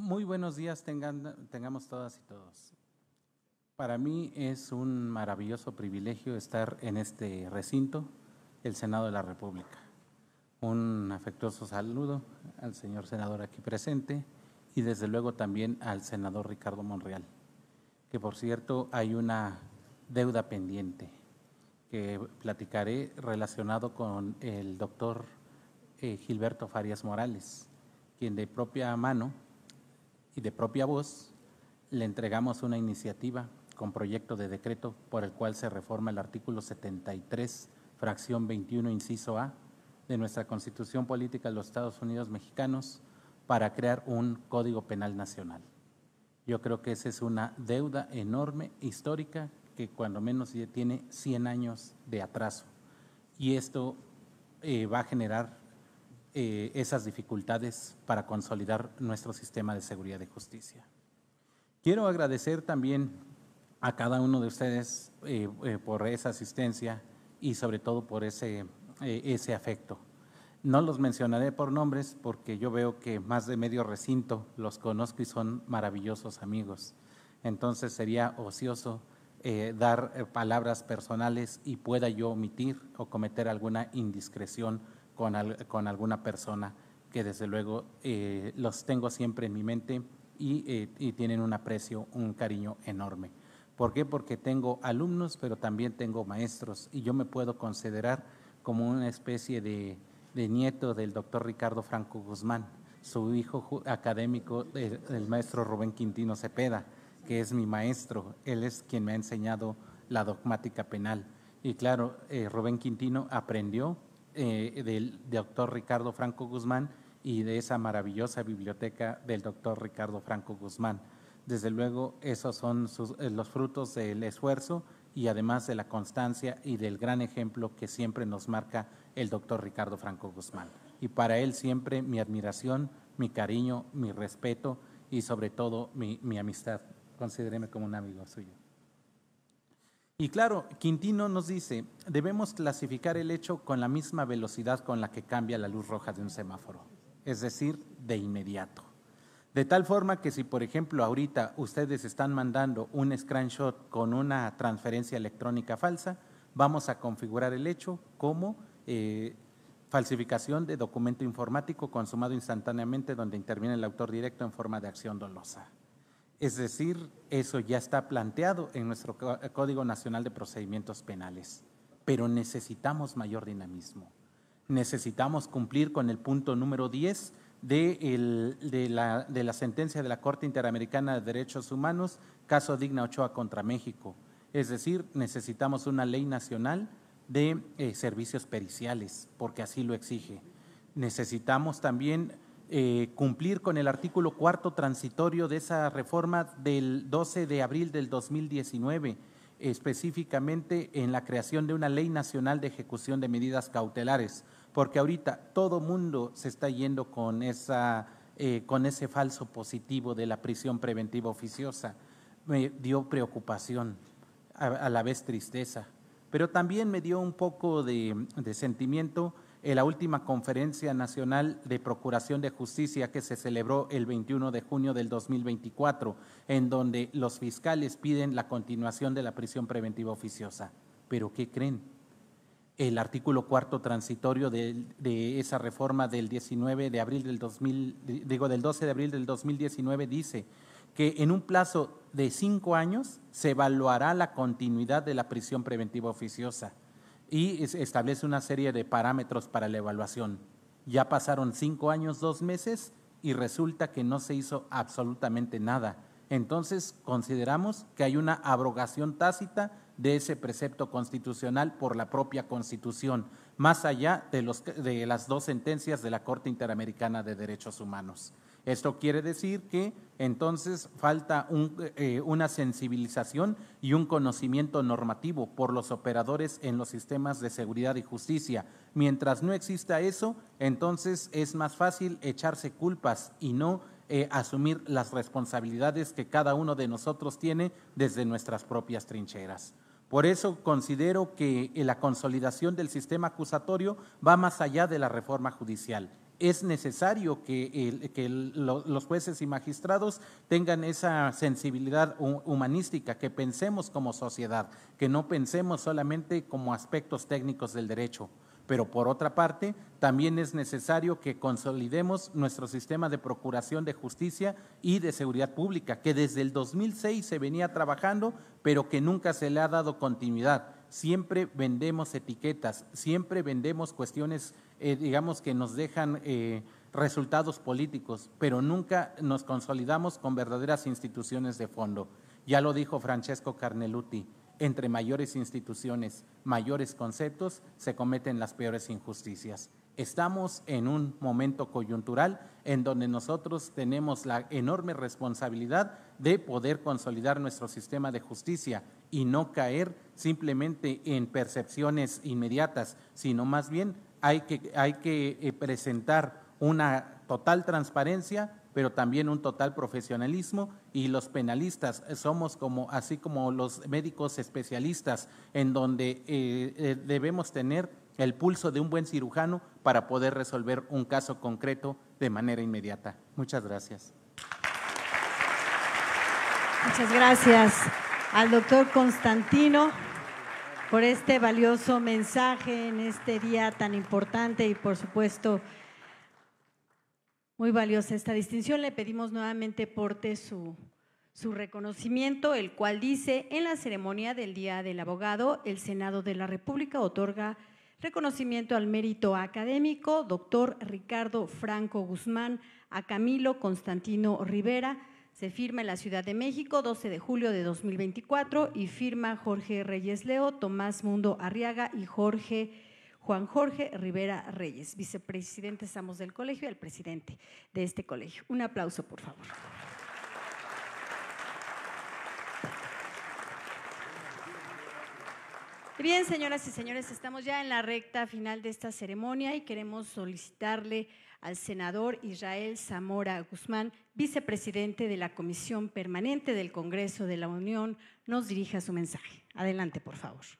Muy buenos días tengamos todas y todos. Para mí es un maravilloso privilegio estar en este recinto, el Senado de la República. Un afectuoso saludo al señor senador aquí presente y desde luego también al senador Ricardo Monreal, que por cierto hay una deuda pendiente que platicaré relacionado con el doctor eh, Gilberto Farias Morales, quien de propia mano y de propia voz, le entregamos una iniciativa con proyecto de decreto por el cual se reforma el artículo 73, fracción 21, inciso A, de nuestra Constitución Política de los Estados Unidos Mexicanos para crear un Código Penal Nacional. Yo creo que esa es una deuda enorme, histórica, que cuando menos tiene 100 años de atraso. Y esto eh, va a generar eh, esas dificultades para consolidar nuestro sistema de seguridad y justicia. Quiero agradecer también a cada uno de ustedes eh, eh, por esa asistencia y sobre todo por ese, ese afecto. No los mencionaré por nombres porque yo veo que más de medio recinto los conozco y son maravillosos amigos. Entonces sería ocioso dar palabras personales y pueda yo omitir o cometer alguna indiscreción con, alguna persona que desde luego eh, los tengo siempre en mi mente eh, y, tienen un aprecio, un cariño enorme. ¿Por qué? Porque tengo alumnos, pero también tengo maestros y yo me puedo considerar como una especie de, nieto del doctor Ricardo Franco Guzmán, su hijo académico, el, maestro Rubén Quintino Cepeda, que es mi maestro, él es quien me ha enseñado la dogmática penal. Y claro, eh, Rubén Quintino aprendió eh, del, doctor Ricardo Franco Guzmán y de esa maravillosa biblioteca del doctor Ricardo Franco Guzmán. Desde luego, esos son eh, los frutos del esfuerzo y además de la constancia y del gran ejemplo que siempre nos marca el doctor Ricardo Franco Guzmán. Y para él siempre mi admiración, mi cariño, mi respeto y sobre todo mi amistad. Considéreme como un amigo suyo. Y claro, Quintino nos dice, debemos clasificar el hecho con la misma velocidad con la que cambia la luz roja de un semáforo, es decir, de inmediato. De tal forma que si, por ejemplo, ahorita ustedes están mandando un screenshot con una transferencia electrónica falsa, vamos a configurar el hecho como eh, falsificación de documento informático consumado instantáneamente donde interviene el autor directo en forma de acción dolosa. Es decir, eso ya está planteado en nuestro Código Nacional de Procedimientos Penales, pero necesitamos mayor dinamismo. Necesitamos cumplir con el punto número 10 de, la, sentencia de la Corte Interamericana de Derechos Humanos, caso Digna Ochoa contra México. Es decir, necesitamos una ley nacional de eh, servicios periciales, porque así lo exige. Necesitamos también eh, cumplir con el artículo cuarto transitorio de esa reforma del 12 de abril del 2019, específicamente en la creación de una ley nacional de ejecución de medidas cautelares, porque ahorita todo mundo se está yendo con, esa, eh, con ese falso positivo de la prisión preventiva oficiosa. Me dio preocupación, a, la vez tristeza, pero también me dio un poco de, de sentimiento en la última Conferencia Nacional de Procuración de Justicia que se celebró el 21 de junio del 2024, en donde los fiscales piden la continuación de la prisión preventiva oficiosa. ¿Pero qué creen? El artículo cuarto transitorio de, esa reforma del 19 de abril del 2000, digo del 12 de abril del 2019 dice que en un plazo de cinco años se evaluará la continuidad de la prisión preventiva oficiosa y establece una serie de parámetros para la evaluación. Ya pasaron cinco años, dos meses y resulta que no se hizo absolutamente nada. Entonces consideramos que hay una abrogación tácita de ese precepto constitucional por la propia Constitución, más allá de, los, de las dos sentencias de la Corte Interamericana de Derechos Humanos. Esto quiere decir que entonces falta eh, una sensibilización y un conocimiento normativo por los operadores en los sistemas de seguridad y justicia. Mientras no exista eso, entonces es más fácil echarse culpas y no eh, asumir las responsabilidades que cada uno de nosotros tiene desde nuestras propias trincheras. Por eso considero que la consolidación del sistema acusatorio va más allá de la reforma judicial es necesario que, los jueces y magistrados tengan esa sensibilidad humanística, que pensemos como sociedad, que no pensemos solamente como aspectos técnicos del derecho. Pero por otra parte, también es necesario que consolidemos nuestro sistema de procuración de justicia y de seguridad pública, que desde el 2006 se venía trabajando, pero que nunca se le ha dado continuidad siempre vendemos etiquetas, siempre vendemos cuestiones, eh, digamos, que nos dejan eh, resultados políticos, pero nunca nos consolidamos con verdaderas instituciones de fondo. Ya lo dijo Francesco Carneluti, entre mayores instituciones, mayores conceptos, se cometen las peores injusticias. Estamos en un momento coyuntural en donde nosotros tenemos la enorme responsabilidad de poder consolidar nuestro sistema de justicia y no caer simplemente en percepciones inmediatas, sino más bien hay que, hay que eh, presentar una total transparencia, pero también un total profesionalismo y los penalistas somos como así como los médicos especialistas en donde eh, eh, debemos tener el pulso de un buen cirujano para poder resolver un caso concreto de manera inmediata. Muchas gracias. Muchas gracias al doctor Constantino por este valioso mensaje en este día tan importante y por supuesto muy valiosa esta distinción. Le pedimos nuevamente porte su, su reconocimiento, el cual dice, en la ceremonia del Día del Abogado, el Senado de la República otorga Reconocimiento al mérito académico, doctor Ricardo Franco Guzmán, a Camilo Constantino Rivera. Se firma en la Ciudad de México, 12 de julio de 2024, y firma Jorge Reyes Leo, Tomás Mundo Arriaga y Jorge Juan Jorge Rivera Reyes, vicepresidente, estamos del colegio, y el presidente de este colegio. Un aplauso, por favor. Bien, señoras y señores, estamos ya en la recta final de esta ceremonia y queremos solicitarle al senador Israel Zamora Guzmán, vicepresidente de la Comisión Permanente del Congreso de la Unión, nos dirija su mensaje. Adelante, por favor.